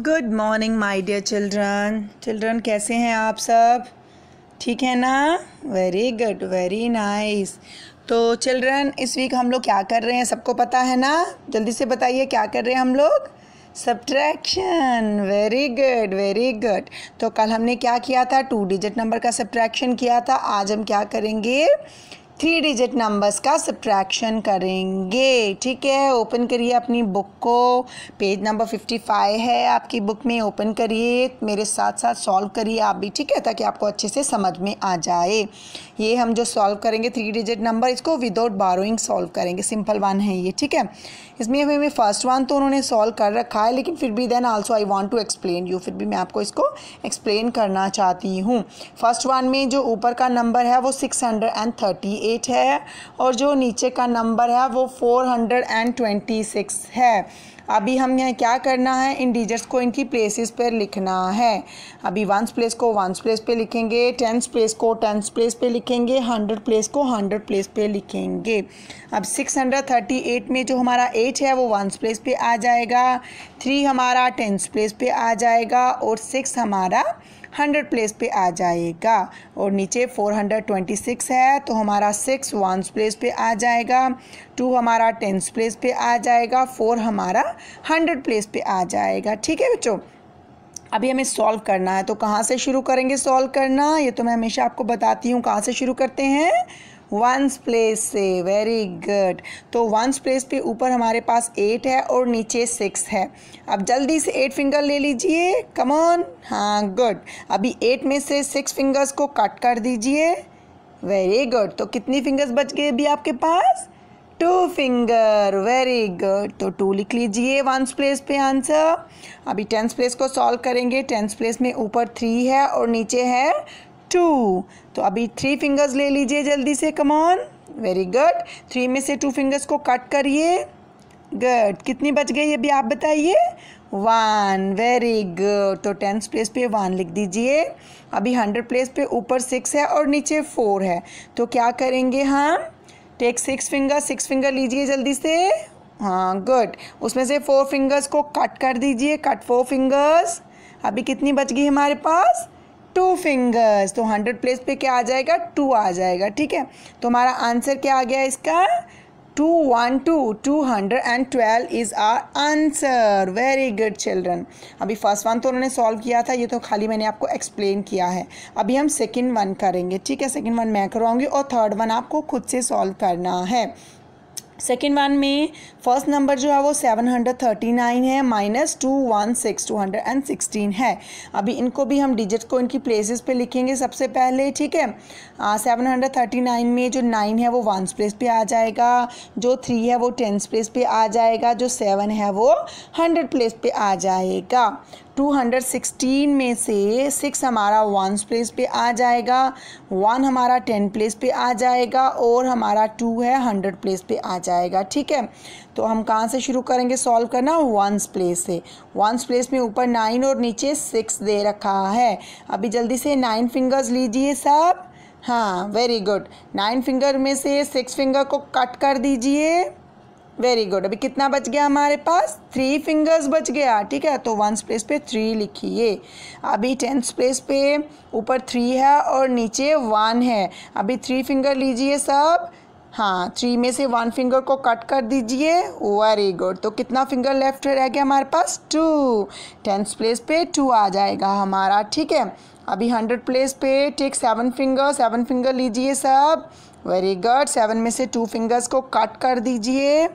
Good morning my dear children children कैसे हैं आप सब ठीक है ना वेरी गुड वेरी नाइस तो चिल्ड्रन इस वीक हम लोग क्या कर रहे हैं सबको पता है ना जल्दी से बताइए क्या कर रहे हैं हम लोग subtraction very good very good तो कल हमने क्या किया था टू डिजिट नंबर का सब्ट्रैक्शन किया था आज हम क्या करेंगे थ्री डिजिट नंबर्स का सब्ट्रैक्शन करेंगे ठीक है ओपन करिए अपनी बुक को पेज नंबर फिफ्टी फाइव है आपकी बुक में ओपन करिए मेरे साथ साथ सॉल्व करिए आप भी ठीक है ताकि आपको अच्छे से समझ में आ जाए ये हम जो सॉल्व करेंगे थ्री डिजिट नंबर इसको विदाउट बारोइंग सॉल्व करेंगे सिंपल वन है ये ठीक है इसमें में फर्स्ट वन तो उन्होंने सॉल्व कर रखा है लेकिन फिर भी then also I want to explain you फिर भी मैं आपको इसको एक्सप्लेन करना चाहती हूँ फर्स्ट वन में जो ऊपर का नंबर है वो six hundred and thirty eight है और जो नीचे का नंबर है वो four hundred and twenty six है अभी हम यहाँ क्या करना है इन डिजिट्स को इनकी प्लेसेस पर लिखना है अभी वंस प्लेस को वंस प्लेस पे लिखेंगे टेंस प्लेस को टेंस प्लेस पे लिखेंगे हंड्रेड प्लेस को हंड्रेड प्लेस पे लिखेंगे अब सिक्स हंड्रेड थर्टी एट में जो हमारा एट है वो वंस प्लेस पे आ जाएगा थ्री हमारा टेंस प्लेस पे आ जाएगा और सिक्स हमारा हंड्रेड प्लेस पे आ जाएगा और नीचे फोर हंड्रेड ट्वेंटी सिक्स है तो हमारा सिक्स वंस प्लेस पे आ जाएगा टू हमारा टेंस प्लेस पे आ जाएगा फोर हमारा हंड्रेड प्लेस पे आ जाएगा ठीक है बच्चों अभी हमें सॉल्व करना है तो कहाँ से शुरू करेंगे सॉल्व करना ये तो मैं हमेशा आपको बताती हूँ कहाँ से शुरू करते हैं वंस प्लेस से वेरी गुड तो वंस प्लेस पे ऊपर हमारे पास एट है और नीचे सिक्स है अब जल्दी से एट फिंगर ले लीजिए कमॉन हाँ गुड अभी एट में से सिक्स फिंगर्स को कट कर दीजिए वेरी गुड तो कितनी फिंगर्स बच गए अभी आपके पास टू फिंगर वेरी गुड तो टू लिख लीजिए वंस प्लेस पे आंसर अभी टेंथ प्लेस को सॉल्व करेंगे टेंथ प्लेस में ऊपर थ्री है और नीचे है टू तो अभी थ्री फिंगर्स ले लीजिए जल्दी से कमॉन वेरी गुड थ्री में से टू फिंगर्स को कट करिए गुड कितनी बच गई अभी आप बताइए वन वेरी गुड तो टेंथ प्लेस पे वन लिख दीजिए अभी हंड्रेड प्लेस पे ऊपर सिक्स है और नीचे फोर है तो क्या करेंगे हम हाँ? Take six finger six finger लीजिए जल्दी से हाँ गुड उसमें से फोर फिंगर्स को कट कर दीजिए कट फोर फिंगर्स अभी कितनी बच गई हमारे पास टू फिंगर्स तो हंड्रेड प्लेस पे क्या आ जाएगा टू आ जाएगा ठीक है तो हमारा आंसर क्या आ गया इसका two two two one hundred and twelve is our answer very good children अभी फर्स्ट वन तो उन्होंने सॉल्व किया था ये तो खाली मैंने आपको एक्सप्लेन किया है अभी हम सेकेंड वन करेंगे ठीक है सेकेंड वन मैं करवाऊंगी और थर्ड वन आपको खुद से सॉल्व करना है सेकेंड वन में फर्स्ट नंबर जो है वो सेवन हंड्रेड थर्टी नाइन है minus two one six two hundred and sixteen है अभी इनको भी हम डिजिट को इनकी प्लेसेस पे लिखेंगे सबसे पहले ठीक है सेवन हंड्रेड थर्टी नाइन में जो नाइन है वो वन प्लेस पे आ जाएगा जो थ्री है वो टेंस प्लेस पे आ जाएगा जो सेवन है वो हंड्रेड प्लेस पे आ जाएगा 216 में से सिक्स हमारा वन प्लेस पे आ जाएगा वन हमारा टेन प्लेस पे आ जाएगा और हमारा टू है हंड्रेड प्लेस पे आ जाएगा ठीक है तो हम कहाँ से शुरू करेंगे सॉल्व करना वंस प्लेस से वंस प्लेस में ऊपर नाइन और नीचे सिक्स दे रखा है अभी जल्दी से नाइन फिंगर्स लीजिए सब हाँ वेरी गुड नाइन फिंगर में से सिक्स फिंगर को कट कर दीजिए वेरी गुड अभी कितना बच गया हमारे पास थ्री फिंगर्स बच गया ठीक है तो वंस प्लेस पे थ्री लिखिए अभी टेंथ प्लेस पे ऊपर थ्री है और नीचे वन है अभी थ्री फिंगर लीजिए सब हाँ थ्री में से वन फिंगर को कट कर दीजिए वेरी गुड तो कितना फिंगर लेफ्ट रह गया हमारे पास टू टेंथ प्लेस पे टू आ जाएगा हमारा ठीक है अभी हंड्रेड प्लेस पे take seven finger seven finger लीजिए सब वेरी गुड सेवन में से टू फिंगर्स को कट कर दीजिए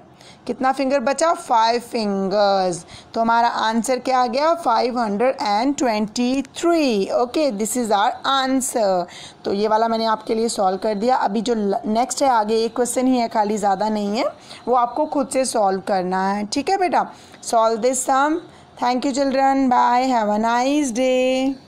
कितना फिंगर बचा फाइव फिंगर्स तो हमारा आंसर क्या आ गया five hundred and twenty three okay this is our answer तो ये वाला मैंने आपके लिए सॉल्व कर दिया अभी जो नेक्स्ट है आगे एक क्वेश्चन ही है खाली ज़्यादा नहीं है वो आपको खुद से सॉल्व करना है ठीक है बेटा solve this sum thank you children bye have a nice day